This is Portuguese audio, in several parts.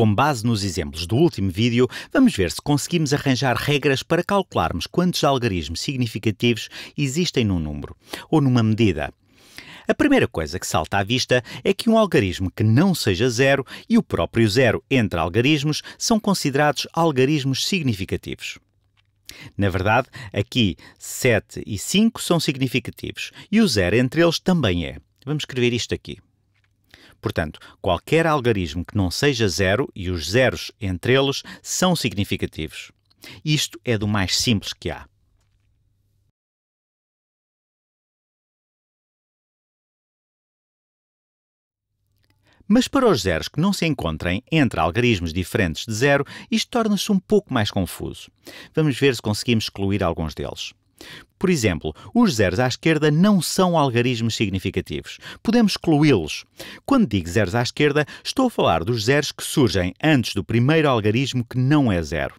Com base nos exemplos do último vídeo, vamos ver se conseguimos arranjar regras para calcularmos quantos algarismos significativos existem num número ou numa medida. A primeira coisa que salta à vista é que um algarismo que não seja zero e o próprio zero entre algarismos são considerados algarismos significativos. Na verdade, aqui 7 e 5 são significativos e o zero entre eles também é. Vamos escrever isto aqui. Portanto, qualquer algarismo que não seja zero, e os zeros entre eles são significativos. Isto é do mais simples que há. Mas para os zeros que não se encontrem entre algarismos diferentes de zero, isto torna-se um pouco mais confuso. Vamos ver se conseguimos excluir alguns deles. Por exemplo, os zeros à esquerda não são algarismos significativos. Podemos excluí-los. Quando digo zeros à esquerda, estou a falar dos zeros que surgem antes do primeiro algarismo que não é zero.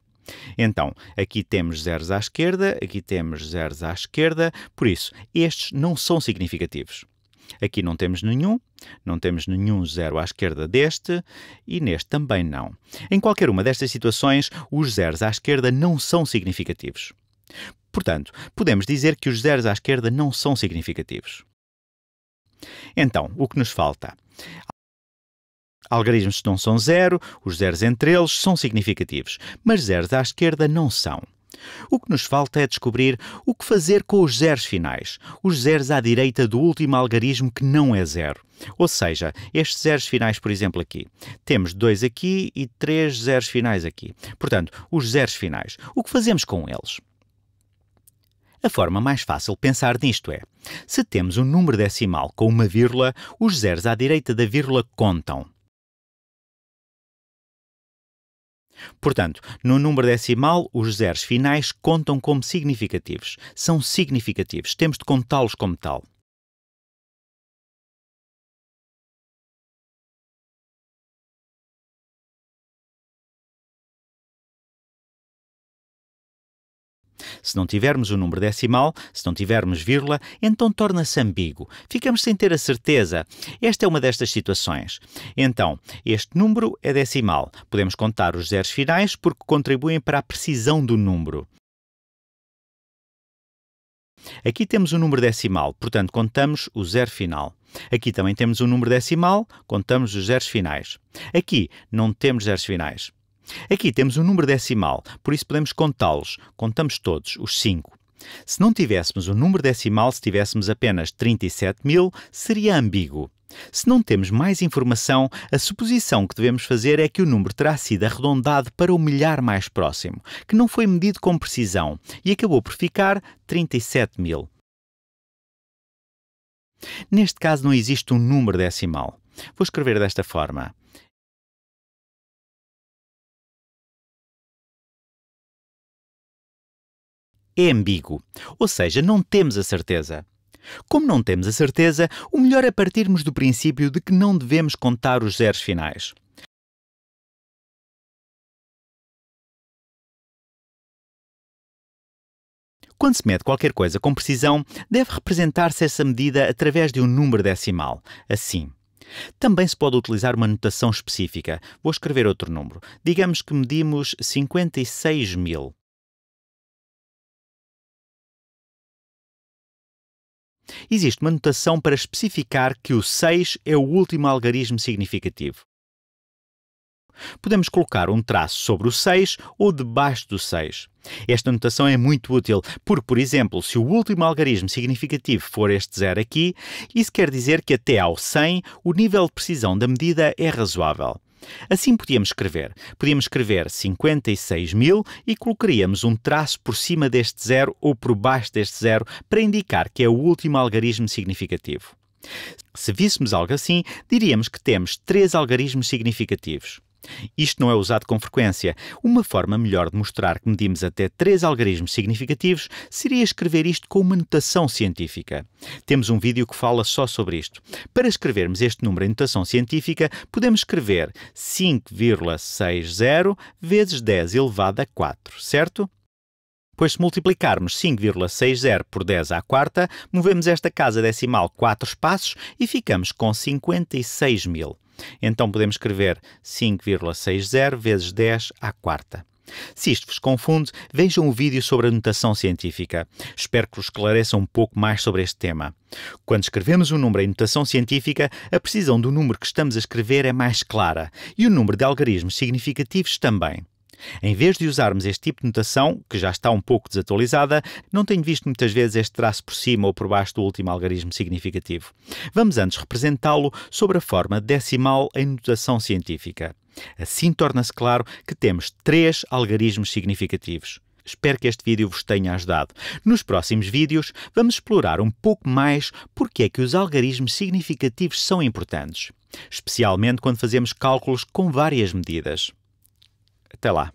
Então, aqui temos zeros à esquerda, aqui temos zeros à esquerda, por isso, estes não são significativos. Aqui não temos nenhum, não temos nenhum zero à esquerda deste e neste também não. Em qualquer uma destas situações, os zeros à esquerda não são significativos. Portanto, podemos dizer que os zeros à esquerda não são significativos. Então, o que nos falta? Algarismos que não são zero, os zeros entre eles são significativos, mas zeros à esquerda não são. O que nos falta é descobrir o que fazer com os zeros finais, os zeros à direita do último algarismo que não é zero. Ou seja, estes zeros finais, por exemplo, aqui. Temos dois aqui e três zeros finais aqui. Portanto, os zeros finais. O que fazemos com eles? A forma mais fácil de pensar nisto é: se temos um número decimal com uma vírgula, os zeros à direita da vírgula contam. Portanto, no número decimal, os zeros finais contam como significativos. São significativos, temos de contá-los como tal. Se não tivermos o número decimal, se não tivermos vírgula, então torna-se ambíguo. Ficamos sem ter a certeza. Esta é uma destas situações. Então, este número é decimal. Podemos contar os zeros finais porque contribuem para a precisão do número. Aqui temos o um número decimal, portanto contamos o zero final. Aqui também temos o um número decimal, contamos os zeros finais. Aqui não temos zeros finais. Aqui temos um número decimal, por isso podemos contá-los. Contamos todos, os 5. Se não tivéssemos o um número decimal, se tivéssemos apenas 37 mil, seria ambíguo. Se não temos mais informação, a suposição que devemos fazer é que o número terá sido arredondado para o milhar mais próximo, que não foi medido com precisão e acabou por ficar 37 mil. Neste caso, não existe um número decimal. Vou escrever desta forma: é ambíguo, ou seja, não temos a certeza. Como não temos a certeza, o melhor é partirmos do princípio de que não devemos contar os zeros finais. Quando se mede qualquer coisa com precisão, deve representar-se essa medida através de um número decimal, assim. Também se pode utilizar uma notação específica. Vou escrever outro número. Digamos que medimos 56 mil. existe uma notação para especificar que o 6 é o último algarismo significativo. Podemos colocar um traço sobre o 6 ou debaixo do 6. Esta notação é muito útil, porque, por exemplo, se o último algarismo significativo for este zero aqui, isso quer dizer que até ao 100 o nível de precisão da medida é razoável. Assim podíamos escrever. Podíamos escrever 56 mil e colocaríamos um traço por cima deste zero ou por baixo deste zero para indicar que é o último algarismo significativo. Se víssemos algo assim, diríamos que temos três algarismos significativos. Isto não é usado com frequência. Uma forma melhor de mostrar que medimos até três algarismos significativos seria escrever isto com uma notação científica. Temos um vídeo que fala só sobre isto. Para escrevermos este número em notação científica, podemos escrever 5,60 vezes 10 elevado a 4, certo? pois se multiplicarmos 5,60 por 10 à quarta, movemos esta casa decimal 4 espaços e ficamos com 56 mil. Então podemos escrever 5,60 vezes 10 à quarta. Se isto vos confunde, vejam o vídeo sobre a notação científica. Espero que vos esclareça um pouco mais sobre este tema. Quando escrevemos um número em notação científica, a precisão do número que estamos a escrever é mais clara e o número de algarismos significativos também. Em vez de usarmos este tipo de notação, que já está um pouco desatualizada, não tenho visto muitas vezes este traço por cima ou por baixo do último algarismo significativo. Vamos antes representá-lo sobre a forma decimal em notação científica. Assim torna-se claro que temos três algarismos significativos. Espero que este vídeo vos tenha ajudado. Nos próximos vídeos vamos explorar um pouco mais porque é que os algarismos significativos são importantes, especialmente quando fazemos cálculos com várias medidas. Até lá.